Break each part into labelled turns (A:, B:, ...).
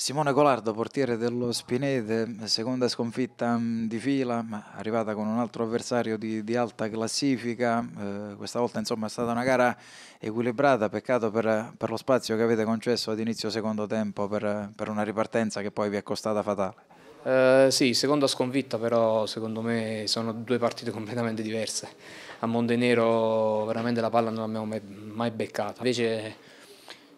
A: Simone Colardo, portiere dello Spinete, seconda sconfitta mm, di fila, arrivata con un altro avversario di, di alta classifica, eh, questa volta insomma è stata una gara equilibrata, peccato per, per lo spazio che avete concesso ad inizio secondo tempo per, per una ripartenza che poi vi è costata
B: fatale. Uh, sì, seconda sconfitta, però secondo me sono due partite completamente diverse. A Montenero veramente la palla non l'abbiamo mai, mai beccata. Invece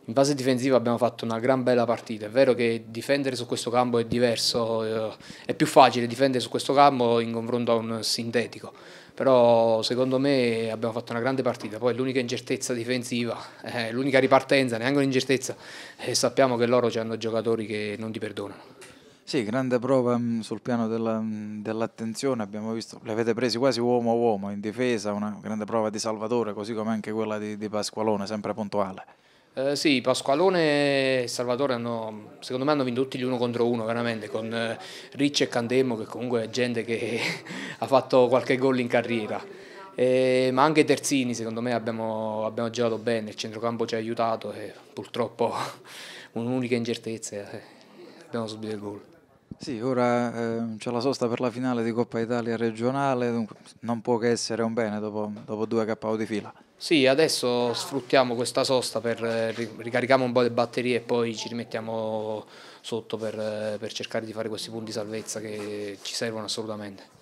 B: in fase difensiva abbiamo fatto una gran bella partita, è vero che difendere su questo campo è diverso, eh, è più facile difendere su questo campo in confronto a un sintetico, però secondo me abbiamo fatto una grande partita, poi l'unica incertezza difensiva, eh, l'unica ripartenza, neanche un'incertezza, e sappiamo che loro ci hanno giocatori
A: che non ti perdonano. Sì, grande prova mm, sul piano mm, dell'attenzione, dell abbiamo visto, li avete presi quasi uomo a uomo in difesa, una grande prova di Salvatore, così come anche quella di, di Pasqualone, sempre puntuale.
B: Eh, sì, Pasqualone e Salvatore hanno, secondo me hanno vinto tutti gli uno contro uno veramente con eh, Ricci e Candemmo che comunque è gente che ha fatto qualche gol in carriera. Eh, ma anche Terzini secondo me abbiamo, abbiamo, giocato bene, il centrocampo ci ha aiutato e purtroppo un'unica incertezza eh,
A: abbiamo subito il gol. Sì, ora eh, c'è la sosta per la finale di Coppa Italia regionale, dunque non può che essere un bene dopo, dopo due KO di fila.
B: Sì, adesso sfruttiamo questa sosta per eh, ricaricare un po' le batterie e poi ci rimettiamo sotto per, eh, per cercare di fare questi punti di salvezza che ci servono assolutamente.